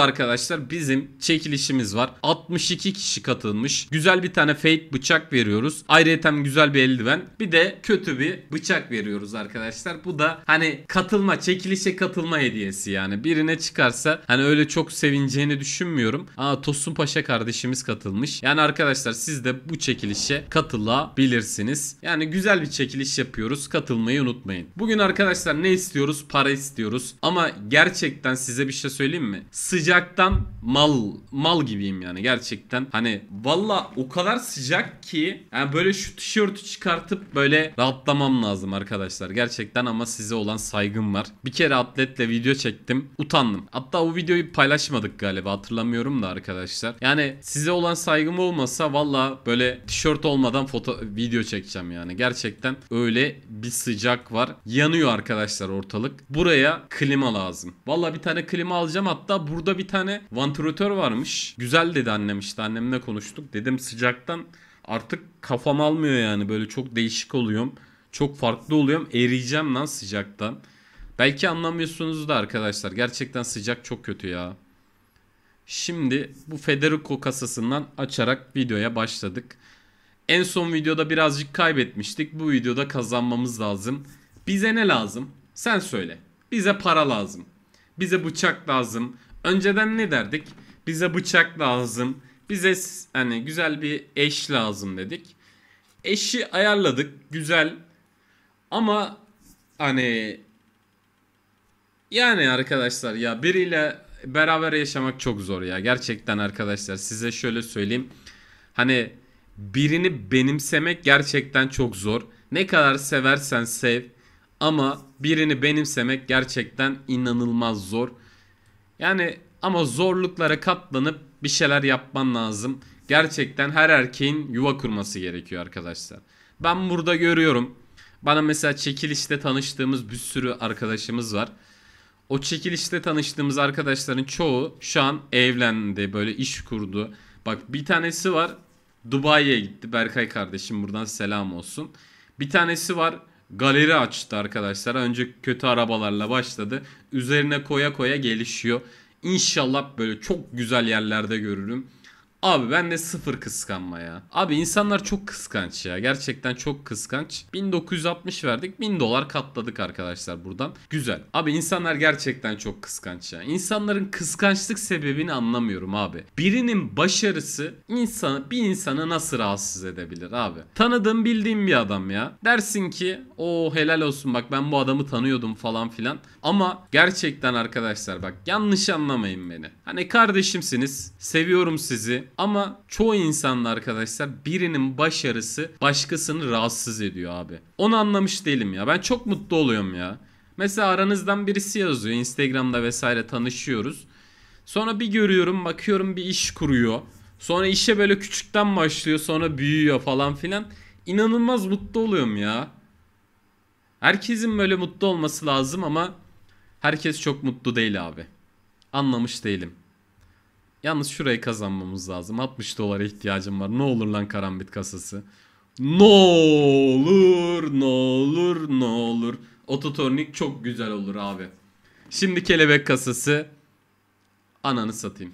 Burada arkadaşlar bizim çekilişimiz var. 62 kişi katılmış. Güzel bir tane fake bıçak veriyoruz. Ayrıca güzel bir eldiven. Bir de kötü bir bıçak veriyoruz arkadaşlar. Bu da hani katılma, çekilişe katılma hediyesi yani. Birine çıkarsa hani öyle çok sevineceğini düşünmüyorum. Aa Tosun Paşa kardeşimiz katılmış. Yani arkadaşlar siz de bu çekilişe katılabilirsiniz. Yani güzel bir çekiliş yapıyoruz. Katılmayı unutmayın. Bugün arkadaşlar ne istiyoruz? Para istiyoruz. Ama gerçekten size bir şey söyleyeyim mi? Sıcak sıcaktan mal mal gibiyim yani gerçekten. Hani valla o kadar sıcak ki yani böyle şu tişörtü çıkartıp böyle rahatlamam lazım arkadaşlar. Gerçekten ama size olan saygım var. Bir kere atletle video çektim. Utandım. Hatta o videoyu paylaşmadık galiba hatırlamıyorum da arkadaşlar. Yani size olan saygım olmasa valla böyle tişört olmadan foto video çekeceğim yani. Gerçekten öyle bir sıcak var. Yanıyor arkadaşlar ortalık. Buraya klima lazım. Valla bir tane klima alacağım hatta burada bir bir tane vantilatör varmış. Güzel dedi annem işte annemle konuştuk. Dedim sıcaktan artık kafam almıyor yani böyle çok değişik oluyorum. Çok farklı oluyorum. Eriyeceğim lan sıcaktan. Belki anlamıyorsunuz da arkadaşlar. Gerçekten sıcak çok kötü ya. Şimdi bu Federico kasasından açarak videoya başladık. En son videoda birazcık kaybetmiştik. Bu videoda kazanmamız lazım. Bize ne lazım? Sen söyle. Bize para lazım. Bize bıçak lazım. Önceden ne derdik? Bize bıçak lazım. Bize hani güzel bir eş lazım dedik. Eşi ayarladık. Güzel. Ama hani yani arkadaşlar ya biriyle beraber yaşamak çok zor ya. Gerçekten arkadaşlar size şöyle söyleyeyim. Hani birini benimsemek gerçekten çok zor. Ne kadar seversen sev ama birini benimsemek gerçekten inanılmaz zor. Yani ama zorluklara katlanıp bir şeyler yapman lazım. Gerçekten her erkeğin yuva kurması gerekiyor arkadaşlar. Ben burada görüyorum. Bana mesela çekilişte tanıştığımız bir sürü arkadaşımız var. O çekilişte tanıştığımız arkadaşların çoğu şu an evlendi, böyle iş kurdu. Bak bir tanesi var Dubai'ye gitti. Berkay kardeşim buradan selam olsun. Bir tanesi var galeri açtı arkadaşlar. Önce kötü arabalarla başladı. Üzerine koya koya gelişiyor. İnşallah böyle çok güzel yerlerde görürüm. Abi ben de sıfır kıskanma ya. Abi insanlar çok kıskanç ya. Gerçekten çok kıskanç. 1960 verdik. 1000 dolar katladık arkadaşlar buradan. Güzel. Abi insanlar gerçekten çok kıskanç ya. İnsanların kıskançlık sebebini anlamıyorum abi. Birinin başarısı insanı bir insanı nasıl rahatsız edebilir abi? Tanıdığım bildiğim bir adam ya. Dersin ki o helal olsun bak ben bu adamı tanıyordum falan filan. Ama gerçekten arkadaşlar bak yanlış anlamayın beni. Hani kardeşimsiniz. Seviyorum sizi ama çoğu insanla arkadaşlar birinin başarısı başkasını rahatsız ediyor abi. Onu anlamış değilim ya. Ben çok mutlu oluyorum ya. Mesela aranızdan birisi yazıyor. Instagram'da vesaire tanışıyoruz. Sonra bir görüyorum bakıyorum bir iş kuruyor. Sonra işe böyle küçükten başlıyor sonra büyüyor falan filan. İnanılmaz mutlu oluyorum ya. Herkesin böyle mutlu olması lazım ama herkes çok mutlu değil abi. Anlamış değilim. Yalnız şurayı kazanmamız lazım. 60 dolara ihtiyacım var. Ne olur lan karambit kasası. Ne olur, ne olur, ne olur. Ototornik çok güzel olur abi. Şimdi kelebek kasası. Ananı satayım.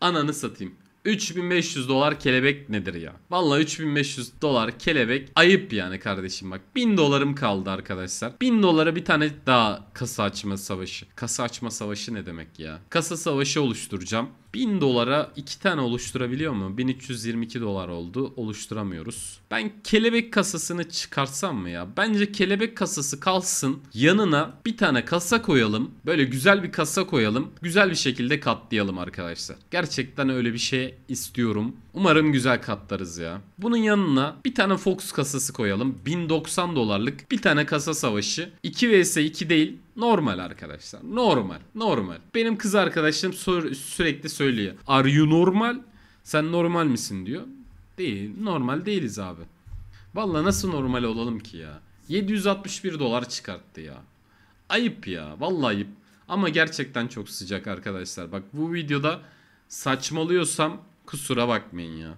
Ananı satayım. 3500 dolar kelebek nedir ya? Vallahi 3500 dolar kelebek ayıp yani kardeşim bak. 1000 dolarım kaldı arkadaşlar. 1000 dolara bir tane daha kasa açma savaşı. Kasa açma savaşı ne demek ya? Kasa savaşı oluşturacağım. 1000 dolara 2 tane oluşturabiliyor mu? 1322 dolar oldu. Oluşturamıyoruz. Ben kelebek kasasını çıkarsam mı ya? Bence kelebek kasası kalsın. Yanına bir tane kasa koyalım. Böyle güzel bir kasa koyalım. Güzel bir şekilde katlayalım arkadaşlar. Gerçekten öyle bir şey istiyorum. Umarım güzel katlarız ya. Bunun yanına bir tane Fox kasası koyalım. 1090 dolarlık bir tane kasa savaşı. 2 vs 2 değil Normal arkadaşlar. Normal. Normal. Benim kız arkadaşım sürekli söylüyor. Are you normal? Sen normal misin diyor. Değil. Normal değiliz abi. Valla nasıl normal olalım ki ya? 761 dolar çıkarttı ya. Ayıp ya. Valla ayıp. Ama gerçekten çok sıcak arkadaşlar. Bak bu videoda saçmalıyorsam kusura bakmayın ya.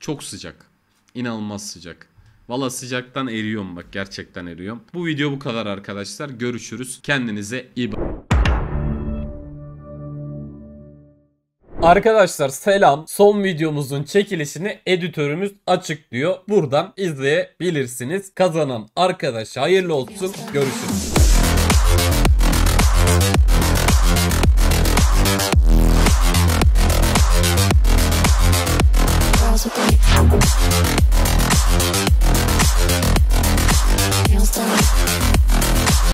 Çok sıcak. İnanılmaz sıcak. Valla sıcaktan eriyorum bak gerçekten eriyorum. Bu video bu kadar arkadaşlar. Görüşürüz. Kendinize iyi bakın. Arkadaşlar selam. Son videomuzun çekilişini editörümüz açıklıyor. Buradan izleyebilirsiniz. Kazanan arkadaş hayırlı olsun. Görüşürüz.